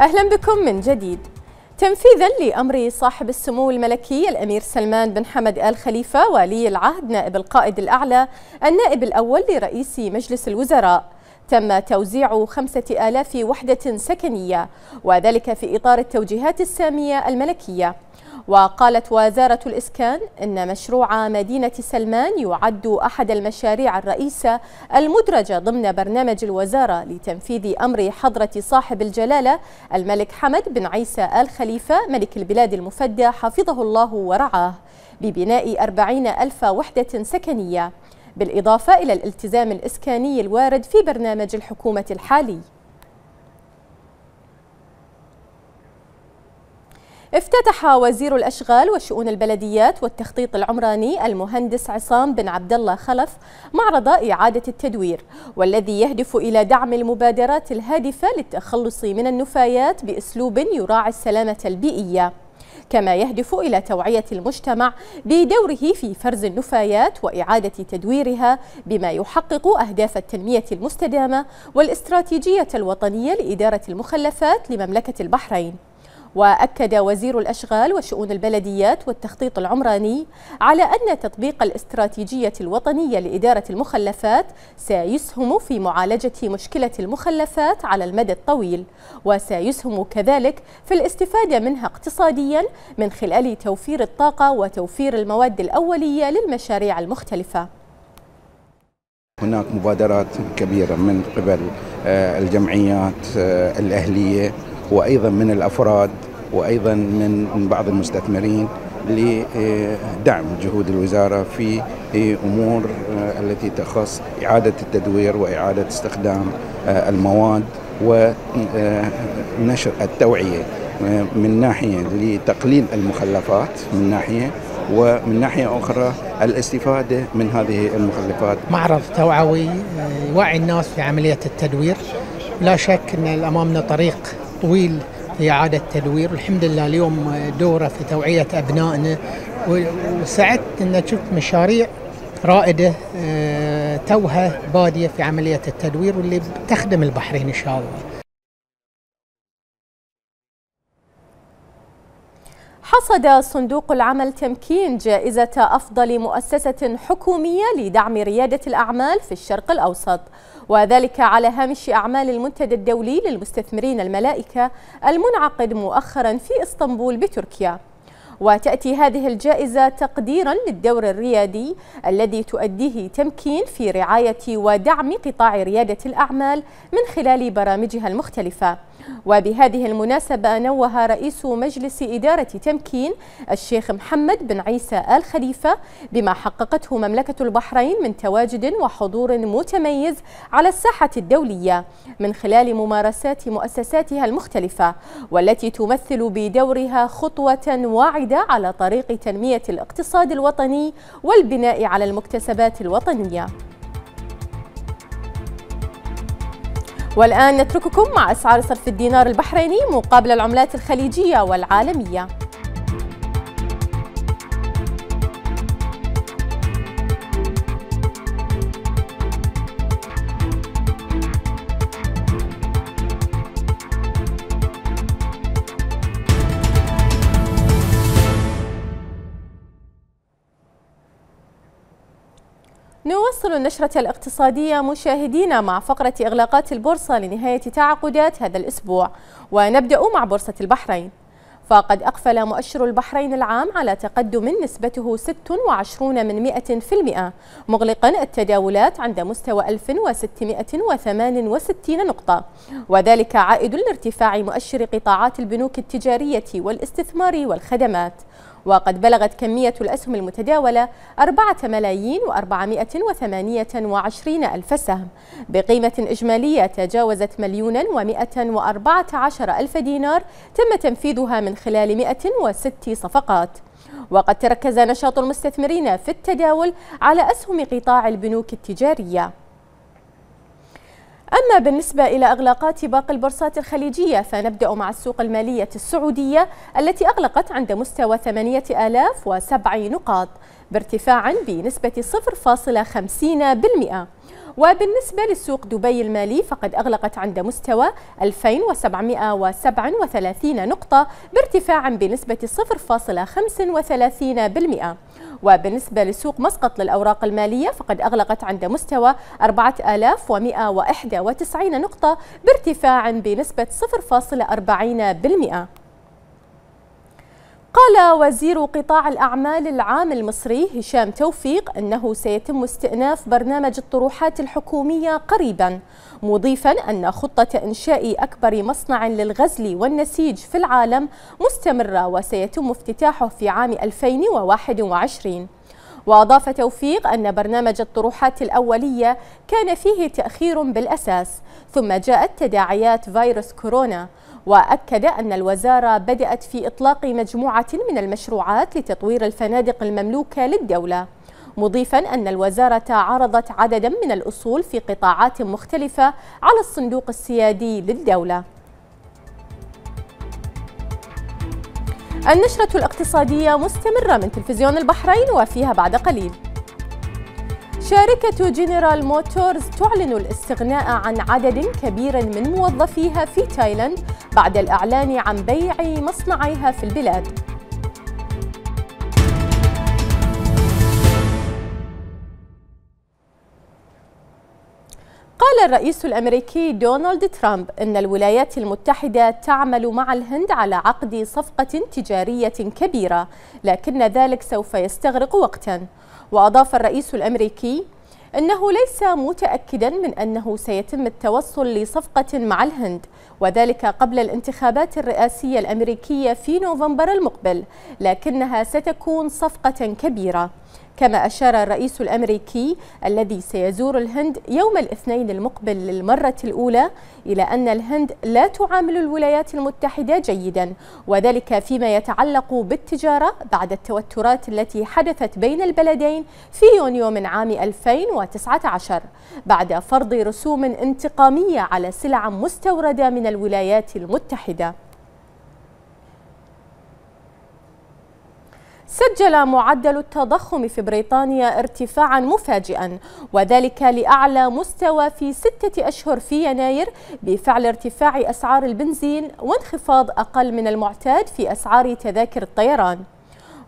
أهلا بكم من جديد تنفيذا لأمر صاحب السمو الملكي الأمير سلمان بن حمد آل خليفة ولي العهد نائب القائد الأعلى النائب الأول لرئيس مجلس الوزراء تم توزيع خمسة آلاف وحدة سكنية وذلك في إطار التوجيهات السامية الملكية وقالت وزارة الإسكان إن مشروع مدينة سلمان يعد أحد المشاريع الرئيسة المدرجة ضمن برنامج الوزارة لتنفيذ أمر حضرة صاحب الجلالة الملك حمد بن عيسى آل خليفة ملك البلاد المفدى حفظه الله ورعاه ببناء أربعين ألف وحدة سكنية بالإضافة إلى الالتزام الإسكاني الوارد في برنامج الحكومة الحالي افتتح وزير الأشغال وشؤون البلديات والتخطيط العمراني المهندس عصام بن عبد الله خلف معرض إعادة التدوير والذي يهدف إلى دعم المبادرات الهادفة للتخلص من النفايات بأسلوب يراعي السلامة البيئية كما يهدف إلى توعية المجتمع بدوره في فرز النفايات وإعادة تدويرها بما يحقق أهداف التنمية المستدامة والاستراتيجية الوطنية لإدارة المخلفات لمملكة البحرين وأكد وزير الأشغال وشؤون البلديات والتخطيط العمراني على أن تطبيق الاستراتيجية الوطنية لإدارة المخلفات سيسهم في معالجة مشكلة المخلفات على المدى الطويل وسيسهم كذلك في الاستفادة منها اقتصاديا من خلال توفير الطاقة وتوفير المواد الأولية للمشاريع المختلفة هناك مبادرات كبيرة من قبل آه، الجمعيات آه، الأهلية وأيضا من الأفراد وأيضا من بعض المستثمرين لدعم جهود الوزارة في أمور التي تخص إعادة التدوير وإعادة استخدام المواد ونشر التوعية من ناحية لتقليل المخلفات من ناحية ومن ناحية أخرى الاستفادة من هذه المخلفات معرض توعوي يوعي الناس في عملية التدوير لا شك أن أمامنا طريق طويل في إعادة تدوير الحمد لله اليوم دوره في توعية أبنائنا وسعدت أن شفت مشاريع رائدة آه، توها بادية في عملية التدوير واللي بتخدم البحرين إن شاء الله حصد صندوق العمل تمكين جائزة أفضل مؤسسة حكومية لدعم ريادة الأعمال في الشرق الأوسط وذلك على هامش أعمال المنتدى الدولي للمستثمرين الملائكة المنعقد مؤخرا في إسطنبول بتركيا وتأتي هذه الجائزة تقديرا للدور الريادي الذي تؤديه تمكين في رعاية ودعم قطاع ريادة الأعمال من خلال برامجها المختلفة وبهذه المناسبة نوه رئيس مجلس إدارة تمكين الشيخ محمد بن عيسى آل خليفة بما حققته مملكة البحرين من تواجد وحضور متميز على الساحة الدولية من خلال ممارسات مؤسساتها المختلفة والتي تمثل بدورها خطوة واعدة واحدة على طريق تنمية الاقتصاد الوطني والبناء على المكتسبات الوطنية والآن نترككم مع أسعار صرف الدينار البحريني مقابل العملات الخليجية والعالمية نواصل النشرة الاقتصادية مشاهدينا مع فقرة إغلاقات البورصة لنهاية تعاقدات هذا الأسبوع ونبدأ مع بورصة البحرين فقد أقفل مؤشر البحرين العام على تقدم نسبته 26 من 100 مغلقا التداولات عند مستوى 1668 نقطة وذلك عائد لارتفاع مؤشر قطاعات البنوك التجارية والاستثمار والخدمات وقد بلغت كمية الأسهم المتداولة 4 ملايين و428 ألف سهم بقيمة إجمالية تجاوزت مليونا و114 ألف دينار تم تنفيذها من خلال 106 صفقات وقد تركز نشاط المستثمرين في التداول على أسهم قطاع البنوك التجارية أما بالنسبة إلى إغلاقات باقي البورصات الخليجية فنبدأ مع السوق المالية السعودية التي أغلقت عند مستوى 8007 نقاط بارتفاع بنسبة 0.50% وبالنسبة للسوق دبي المالي فقد أغلقت عند مستوى 2737 نقطة بارتفاع بنسبة 0.35% وبالنسبة لسوق مسقط للأوراق المالية فقد أغلقت عند مستوى 4191 نقطة بارتفاع بنسبة 0.40% قال وزير قطاع الأعمال العام المصري هشام توفيق أنه سيتم استئناف برنامج الطروحات الحكومية قريبا مضيفا أن خطة إنشاء أكبر مصنع للغزل والنسيج في العالم مستمرة وسيتم افتتاحه في عام 2021 وأضاف توفيق أن برنامج الطروحات الأولية كان فيه تأخير بالأساس ثم جاءت تداعيات فيروس كورونا وأكد أن الوزارة بدأت في إطلاق مجموعة من المشروعات لتطوير الفنادق المملوكة للدولة مضيفا أن الوزارة عرضت عددا من الأصول في قطاعات مختلفة على الصندوق السيادي للدولة النشرة الاقتصادية مستمرة من تلفزيون البحرين وفيها بعد قليل شركة جنرال موتورز تعلن الاستغناء عن عدد كبير من موظفيها في تايلاند بعد الإعلان عن بيع مصنعيها في البلاد الرئيس الأمريكي دونالد ترامب أن الولايات المتحدة تعمل مع الهند على عقد صفقة تجارية كبيرة لكن ذلك سوف يستغرق وقتا وأضاف الرئيس الأمريكي أنه ليس متأكدا من أنه سيتم التوصل لصفقة مع الهند وذلك قبل الانتخابات الرئاسية الأمريكية في نوفمبر المقبل لكنها ستكون صفقة كبيرة كما أشار الرئيس الأمريكي الذي سيزور الهند يوم الاثنين المقبل للمرة الأولى إلى أن الهند لا تعامل الولايات المتحدة جيدا وذلك فيما يتعلق بالتجارة بعد التوترات التي حدثت بين البلدين في يونيو من عام 2019 بعد فرض رسوم انتقامية على سلع مستوردة من الولايات المتحدة سجل معدل التضخم في بريطانيا ارتفاعا مفاجئا وذلك لأعلى مستوى في ستة أشهر في يناير بفعل ارتفاع أسعار البنزين وانخفاض أقل من المعتاد في أسعار تذاكر الطيران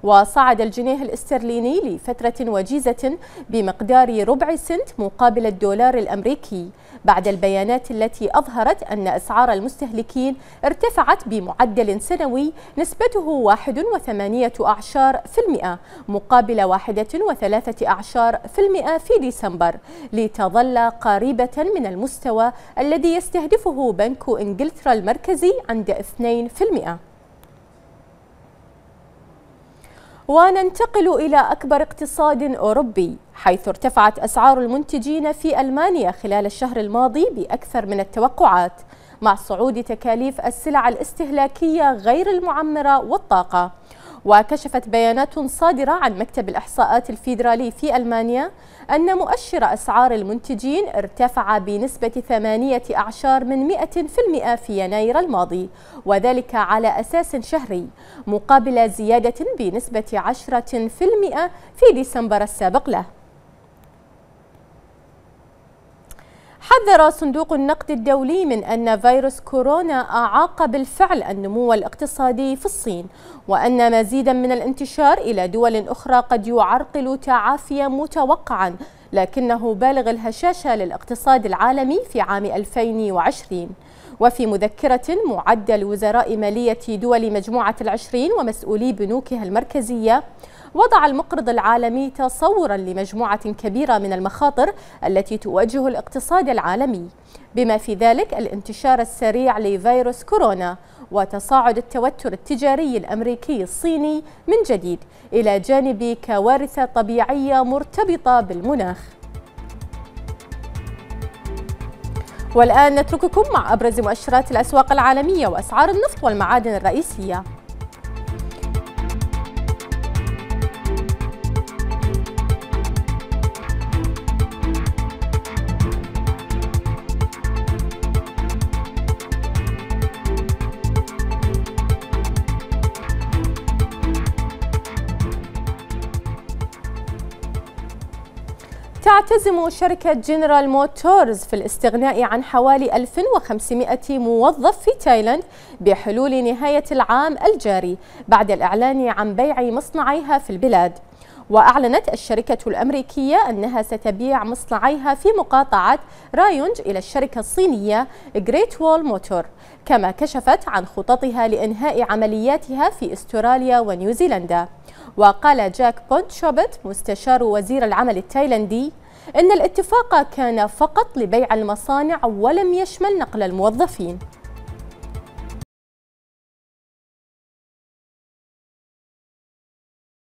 وصعد الجنيه الاسترليني لفترة وجيزة بمقدار ربع سنت مقابل الدولار الأمريكي بعد البيانات التي أظهرت أن أسعار المستهلكين ارتفعت بمعدل سنوي نسبته 1.8% مقابل 1.3% في ديسمبر لتظل قريبة من المستوى الذي يستهدفه بنك إنجلترا المركزي عند 2% وننتقل إلى أكبر اقتصاد أوروبي حيث ارتفعت أسعار المنتجين في ألمانيا خلال الشهر الماضي بأكثر من التوقعات مع صعود تكاليف السلع الاستهلاكية غير المعمرة والطاقة وكشفت بيانات صادرة عن مكتب الإحصاءات الفيدرالي في ألمانيا أن مؤشر أسعار المنتجين ارتفع بنسبة ثمانية أعشار من مئة في المئة في يناير الماضي وذلك على أساس شهري مقابل زيادة بنسبة عشرة في المئة في ديسمبر السابق له حذر صندوق النقد الدولي من أن فيروس كورونا أعاق بالفعل النمو الاقتصادي في الصين وأن مزيدا من الانتشار إلى دول أخرى قد يعرقل تعافيا متوقعا لكنه بالغ الهشاشة للاقتصاد العالمي في عام 2020 وفي مذكرة معدل وزراء مالية دول مجموعة العشرين ومسؤولي بنوكها المركزية وضع المقرض العالمي تصورا لمجموعة كبيرة من المخاطر التي تواجه الاقتصاد العالمي بما في ذلك الانتشار السريع لفيروس كورونا وتصاعد التوتر التجاري الامريكي الصيني من جديد الى جانب كوارث طبيعيه مرتبطه بالمناخ. والان نترككم مع ابرز مؤشرات الاسواق العالميه واسعار النفط والمعادن الرئيسيه. تلتزم شركة جنرال موتورز في الاستغناء عن حوالي 1500 موظف في تايلاند بحلول نهاية العام الجاري بعد الإعلان عن بيع مصنعيها في البلاد وأعلنت الشركة الأمريكية أنها ستبيع مصنعيها في مقاطعة رايونج إلى الشركة الصينية جريت وول موتور كما كشفت عن خططها لإنهاء عملياتها في استراليا ونيوزيلندا وقال جاك بونت شوبت مستشار وزير العمل التايلندي أن الاتفاق كان فقط لبيع المصانع ولم يشمل نقل الموظفين